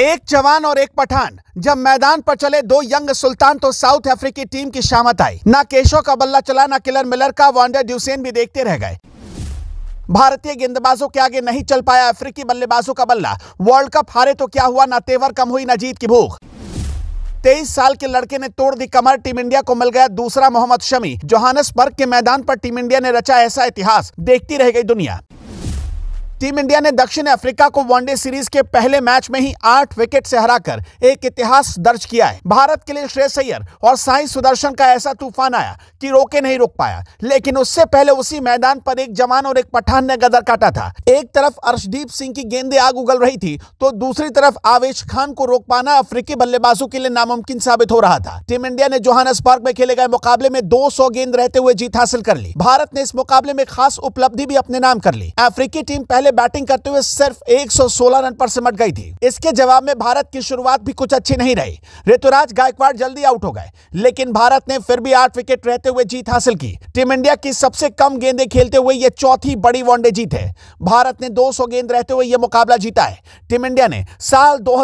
एक जवान और एक पठान जब मैदान पर चले दो यंग सुल्तान तो साउथ अफ्रीकी टीम की शामत आई ना केशव का बल्ला चला ना किलर मिलर का वॉन्डर ड्यूसेन भी देखते रह गए भारतीय गेंदबाजों के आगे नहीं चल पाया अफ्रीकी बल्लेबाजों का बल्ला वर्ल्ड कप हारे तो क्या हुआ ना तेवर कम हुई ना जीत की भूख तेईस साल के लड़के ने तोड़ दी कमर टीम इंडिया को मिल गया दूसरा मोहम्मद शमी जोहानसबर्ग के मैदान पर टीम इंडिया ने रचा ऐसा इतिहास देखती रह गई दुनिया टीम इंडिया ने दक्षिण अफ्रीका को वनडे सीरीज के पहले मैच में ही आठ विकेट से हराकर एक इतिहास दर्ज किया है भारत के लिए श्रेय सैयर और साई सुदर्शन का ऐसा तूफान आया कि रोके नहीं रोक पाया लेकिन उससे पहले उसी मैदान पर एक जवान और एक पठान ने गदर काटा था एक तरफ अर्शदीप सिंह की गेंदे आग उगल रही थी तो दूसरी तरफ आवेश खान को रोक पाना अफ्रीकी बल्लेबाजों के लिए नामुमकिन साबित हो रहा था टीम इंडिया ने जोहानसबर्ग में खेले गए मुकाबले में दो गेंद रहते हुए जीत हासिल कर ली भारत ने इस मुकाबले में खास उपलब्धि भी अपने नाम कर ली अफ्रीकी टीम पहले में बैटिंग करते हुए सिर्फ 116 रन पर सिमट गई थी इसके जवाब में भारत की शुरुआत भी कुछ अच्छी नहीं रही ऋतुराज गायकवाड़ जल्दी आउट हो गए लेकिन भारत ने फिर भी आठ विकेट रहते हुए जीत हासिल की टीम इंडिया की सबसे कम गेंदे खेलते हुए यह चौथी बड़ी वनडे जीत है भारत ने दो गेंद रहते हुए यह मुकाबला जीता है टीम इंडिया ने साल दो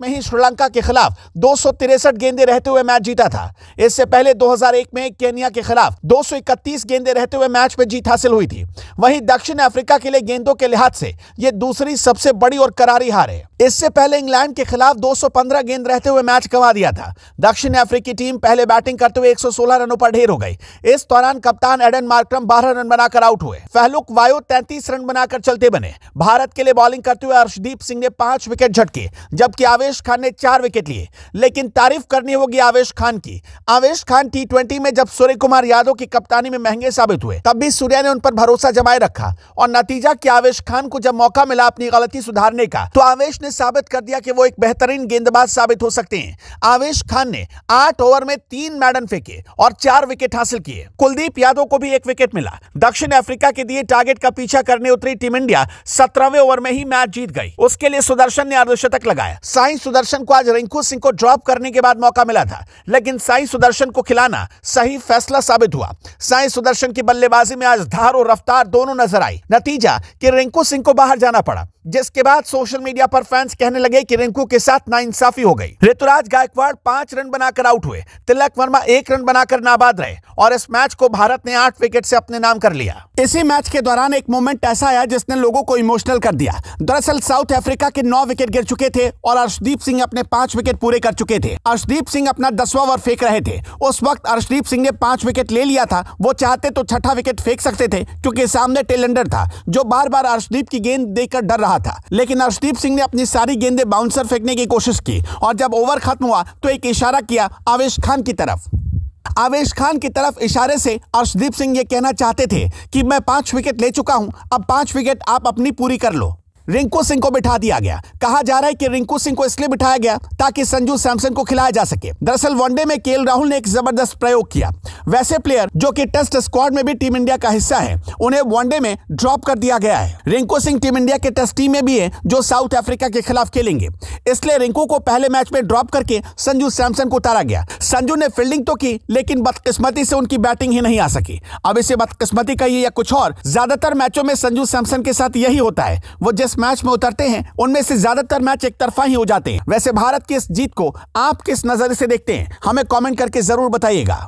में ही श्रीलंका के खिलाफ दो गेंदे रहते हुए मैच जीता था इससे पहले दो में केनिया के खिलाफ दो गेंदे रहते हुए मैच में जीत हासिल हुई थी वहीं दक्षिण अफ्रीका के लिए गेंदों के लिहाज हाथ से ये दूसरी सबसे बड़ी और करारी हार है इससे पहले इंग्लैंड के खिलाफ 215 गेंद रहते हुए मैच गंवा दिया था दक्षिण अफ्रीकी टीम पहले बैटिंग करते हुए 116 रनों पर ढेर हो गई इस दौरान कप्तान एडन मार्क्रम 12 रन बनाकर आउट हुए फहलुक वायो 33 रन बनाकर चलते बने भारत के लिए बॉलिंग करते हुए अर्शदीप सिंह ने पांच विकेट झटके जबकि आवेश खान ने चार विकेट लिए लेकिन तारीफ करनी होगी आवेश खान की आवेश खान टी में जब सूर्य कुमार यादव की कप्तानी में महंगे साबित हुए तब भी सूर्या ने उन पर भरोसा जमाए रखा और नतीजा की आवेश खान को जब मौका मिला अपनी गलती सुधारने का तो आवेश ने साबित कर दिया कि वो एक बेहतरीन गेंदबाज साबित हो सकते हैं आवेश खान ने आठ ओवर में तीन मैडन फेंके और चार विकेट हासिल किए कुलदीप यादव को भी एक विकेट मिला दक्षिण अफ्रीका के दिए टारगेट का पीछा करने उतरी टीम इंडिया सत्रहवें ओवर में ही मैच जीत गई उसके लिए सुदर्शन ने अर्धशतक लगाया साई सुदर्शन को आज रिंकू सिंह को ड्रॉप करने के बाद मौका मिला था लेकिन साई सुदर्शन को खिलाना सही फैसला साबित हुआ साई सुदर्शन की बल्लेबाजी में आज धार और रफ्तार दोनों नजर आई नतीजा की रिंकू सिंह को बाहर जाना पड़ा जिसके बाद सोशल मीडिया पर फैंस कहने लगे कि रिंकू के साथ नाइंसाफी हो गई ऋतुराज गायकवाड़ पांच रन बनाकर आउट हुए तिलक वर्मा एक रन बनाकर नाबाद रहे और इस मैच को भारत ने आठ विकेट से अपने नाम कर लिया इसी मैच के दौरान एक मोमेंट ऐसा आया जिसने लोगों को इमोशनल कर दिया दरअसल साउथ अफ्रीका के नौ विकेट गिर चुके थे और अर्शदीप सिंह अपने पांच विकेट पूरे कर चुके थे अर्शदीप सिंह अपना दसवा ओवर फेंक रहे थे उस वक्त अर्शदीप सिंह ने पांच विकेट ले लिया था वो चाहते तो छठा विकेट फेंक सकते थे क्योंकि सामने टेलेंडर था जो बार बार अर्शदीप की गेंद देखकर डर रहा था लेकिन अर्शदीप सिंह ने अपनी सारी गेंदें बाउंसर फेंकने की कोशिश की और जब ओवर खत्म हुआ तो एक इशारा किया आवेश खान की तरफ आवेश खान की तरफ इशारे से अर्शदीप सिंह ये कहना चाहते थे कि मैं पांच विकेट ले चुका हूं अब पांच विकेट आप अपनी पूरी कर लो रिंकू सिंह को बिठा दिया गया कहा जा रहा है कि रिंकू सिंह को इसलिए बिठाया गया ताकि संजू सैमसन को खिलाया जा सके दरअसल वनडे में केएल राहुल ने एक जबरदस्त प्रयोग किया वैसे प्लेयर जो कि टेस्ट स्क्वाड में भी टीम इंडिया का हिस्सा है उन्हें वनडे में ड्रॉप कर दिया गया है रिंकू सिंह टीम इंडिया के टेस्ट टीम में भी है जो साउथ अफ्रीका के खिलाफ खेलेंगे इसलिए रिंकू को पहले मैच में ड्रॉप करके संजू सैमसन को उतारा गया संजू ने फील्डिंग तो की लेकिन बदकिस्मती से उनकी बैटिंग ही नहीं आ सकी अब इसे बदकिस्मती कहिए या कुछ और ज्यादातर मैचों में संजू सैमसन के साथ यही होता है वो जिस दस मैच में उतरते हैं उनमें से ज्यादातर मैच एक तरफा ही हो जाते हैं वैसे भारत की इस जीत को आप किस नजर से देखते हैं हमें कॉमेंट करके जरूर बताइएगा